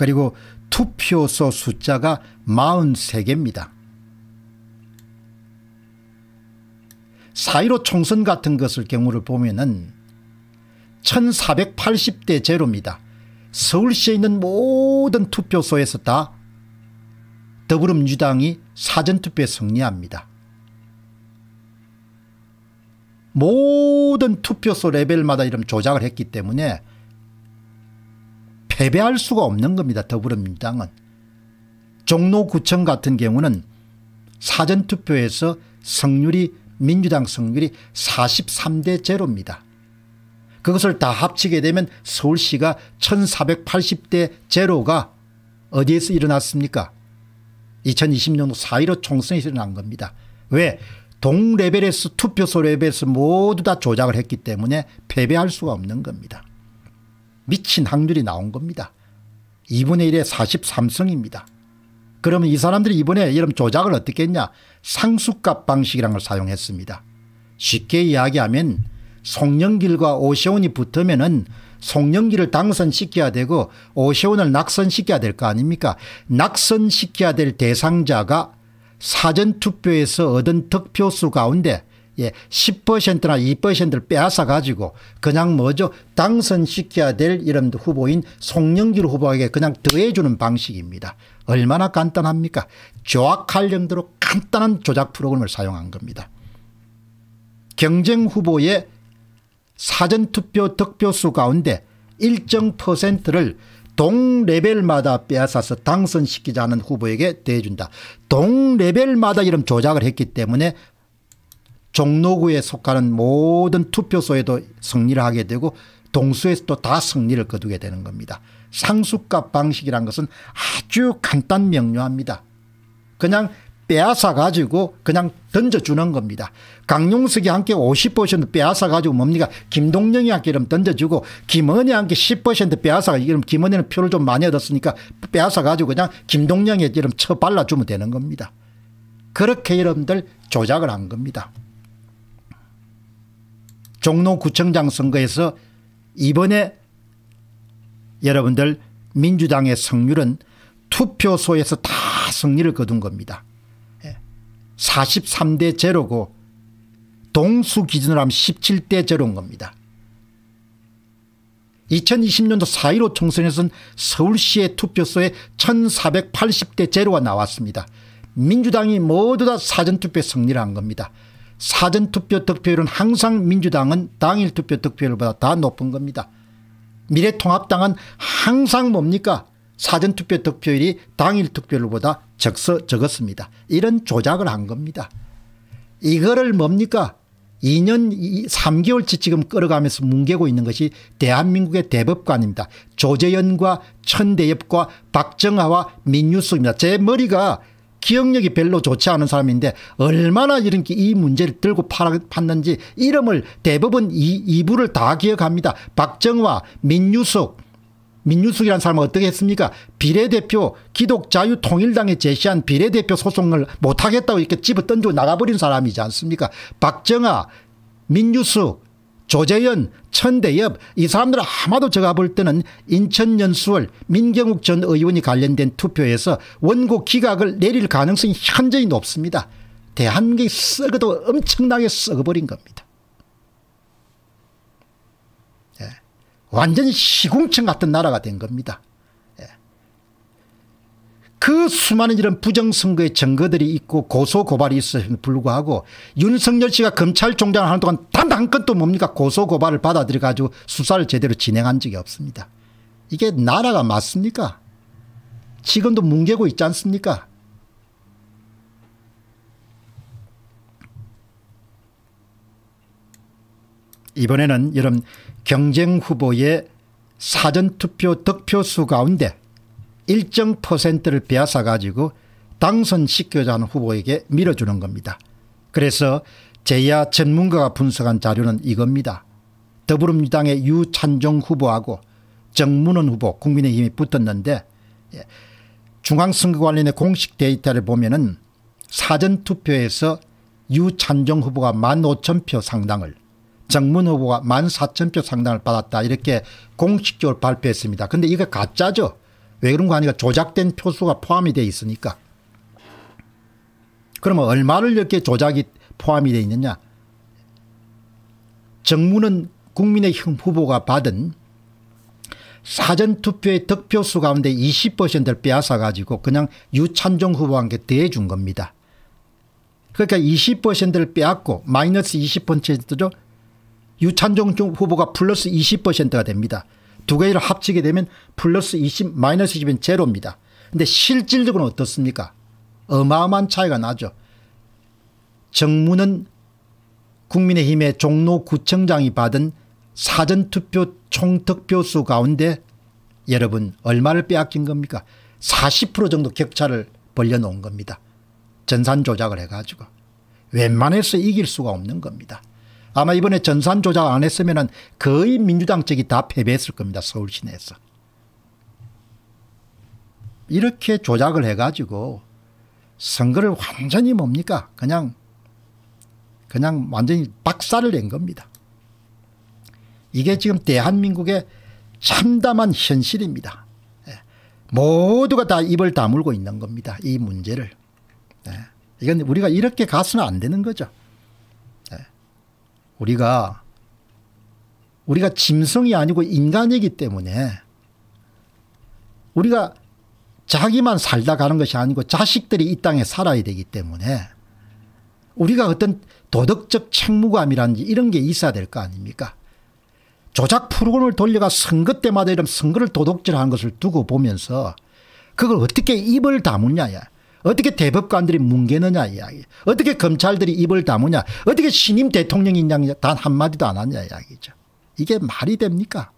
그리고 투표소 숫자가 43개입니다. 4.15 총선 같은 것을 경우를 보면은 1480대 제로입니다. 서울시에 있는 모든 투표소에서 다 더불어민주당이 사전투표에 승리합니다. 모든 투표소 레벨마다 이런 조작을 했기 때문에 패배할 수가 없는 겁니다. 더불어민주당은. 종로구청 같은 경우는 사전투표에서 성률이 민주당 성률이 43대 제로입니다. 그것을 다 합치게 되면 서울시가 1480대 제로가 어디에서 일어났습니까? 2020년도 4.15 총선에서 일어난 겁니다. 왜? 동레벨에서 투표소 레벨에서 모두 다 조작을 했기 때문에 패배할 수가 없는 겁니다. 미친 확률이 나온 겁니다. 2분의 1에 43성입니다. 그러면 이 사람들이 이번에 이런 조작을 어떻게 했냐 상수값 방식이라는 걸 사용했습니다. 쉽게 이야기하면 송영길과 오세훈이 붙으면 은 송영길을 당선시켜야 되고 오세훈을 낙선시켜야 될 거 아닙니까 낙선시켜야 될 대상자가 사전투표에서 얻은 득표수 가운데 10%나 예, 2%를 빼앗아 가지고 그냥 뭐죠 당선시켜야 될 이런 후보인 송영길 후보에게 그냥 더해주는 방식입니다. 얼마나 간단합니까 조악할 정도로 간단한 조작 프로그램을 사용한 겁니다. 경쟁 후보의 사전투표 득표수 가운데 일정 퍼센트를 동 레벨마다 빼앗아서 당선시키지 않은 후보에게 대해준다. 동 레벨마다 이런 조작을 했기 때문에 종로구에 속하는 모든 투표소에도 승리를 하게 되고 동수에서도 다 승리를 거두게 되는 겁니다. 상수값 방식이란 것은 아주 간단 명료합니다. 그냥 빼앗아 가지고 그냥 던져주는 겁니다. 강용석이 함께 50% 빼앗아 가지고 뭡니까 김동영이 함께 이러 던져주고 김은희 함께 10% 빼앗아 이러면 김은희는 표를 좀 많이 얻었으니까 빼앗아 가지고 그냥 김동영에 이러면 쳐 발라주면 되는 겁니다. 그렇게 여러분들 조작을 한 겁니다. 종로구청장 선거에서 이번에 여러분들 민주당의 승률은 투표소에서 다 승리를 거둔 겁니다. 43대 예. 제로고 동수 기준으로 하면 17대 제로인 겁니다. 2020년도 4.15 총선에서는 서울시의 투표소에 1480대 제로가 나왔습니다. 민주당이 모두 다 사전투표에 승리를 한 겁니다. 사전투표 득표율은 항상 민주당은 당일 투표 득표율보다 다 높은 겁니다. 미래통합당은 항상 뭡니까 사전투표 득표율이 당일 득표율보다 적서 적었습니다. 이런 조작을 한 겁니다. 이거를 뭡니까 2년 3개월치 지금 끌어가면서 뭉개고 있는 것이 대한민국의 대법관입니다. 조재현과 천대엽과 박정하와 민유수입니다. 제 머리가 기억력이 별로 좋지 않은 사람인데 얼마나 이런 이 문제를 들고 팠는지 이름을 대부분 이, 이부를 다 기억합니다. 박정화, 민유숙, 민유숙이라는 사람은 어떻게 했습니까? 비례대표 기독자유통일당에 제시한 비례대표 소송을 못하겠다고 이렇게 집어 던지고 나가버린 사람이지 않습니까? 박정아, 민유숙, 조재현, 천대엽 이 사람들 아마도 제가 볼 때는 인천연수월 민경욱 전 의원이 관련된 투표에서 원고 기각을 내릴 가능성이 현저히 높습니다. 대한민국이 썩어도 엄청나게 썩어버린 겁니다. 예. 완전히 시궁청 같은 나라가 된 겁니다. 그 수많은 이런 부정선거의 증거들이 있고 고소고발이 있음에도 불구하고 윤석열 씨가 검찰총장을 하는 동안 단 한 건도 뭡니까 고소고발을 받아들여 가지고 수사를 제대로 진행한 적이 없습니다. 이게 나라가 맞습니까? 지금도 뭉개고 있지 않습니까? 이번에는 이런 경쟁 후보의 사전투표 득표수 가운데 일정 퍼센트를 빼앗아 가지고 당선시켜자 하는 후보에게 밀어주는 겁니다. 그래서 제야 전문가가 분석한 자료는 이겁니다. 더불어민주당의 유찬종 후보하고 정문원 후보 국민의힘이 붙었는데 예, 중앙선거관련의 공식 데이터를 보면 은 사전투표에서 유찬종 후보가 15,000표 상당을 정문 후보가 14,000표 상당을 받았다 이렇게 공식적으로 발표했습니다. 근데 이거 가짜죠. 왜 그런 거 아니까 조작된 표수가 포함이 돼 있으니까. 그러면 얼마를 이렇게 조작이 포함이 돼 있느냐. 정문은 국민의힘 후보가 받은 사전투표의 득표수 가운데 20%를 빼앗아가지고 그냥 유찬종 후보한테 대준 겁니다. 그러니까 20%를 빼앗고 마이너스 20%죠. 유찬종 후보가 플러스 20%가 됩니다. 두개를 합치게 되면 플러스 20 마이너스 20은 제로입니다. 근데 실질적으로 어떻습니까? 어마어마한 차이가 나죠. 정문은 국민의힘의 종로구청장이 받은 사전투표 총득표수 가운데 여러분 얼마를 빼앗긴 겁니까? 40% 정도 격차를 벌려놓은 겁니다. 전산 조작을 해가지고 웬만해서 이길 수가 없는 겁니다. 아마 이번에 전산 조작 안 했으면 거의 민주당 측이다 패배했을 겁니다. 서울 시내에서. 이렇게 조작을 해가지고 선거를 완전히 뭡니까? 그냥, 그냥 완전히 박살을 낸 겁니다. 이게 지금 대한민국의 참담한 현실입니다. 예. 모두가 다 입을 다물고 있는 겁니다. 이 문제를. 예. 이건 우리가 이렇게 가서는 안 되는 거죠. 우리가 우리가 짐승이 아니고 인간이기 때문에 우리가 자기만 살다 가는 것이 아니고 자식들이 이 땅에 살아야 되기 때문에 우리가 어떤 도덕적 책무감이라든지 이런 게 있어야 될 거 아닙니까? 조작 프로그램을 돌려가 선거 때마다 이런 선거를 도덕질하는 것을 두고 보면서 그걸 어떻게 입을 다무냐야. 어떻게 대법관들이 뭉개느냐 이야기. 어떻게 검찰들이 입을 다무냐. 어떻게 신임 대통령이냐 단 한마디도 안 하냐 이야기죠. 이게 말이 됩니까?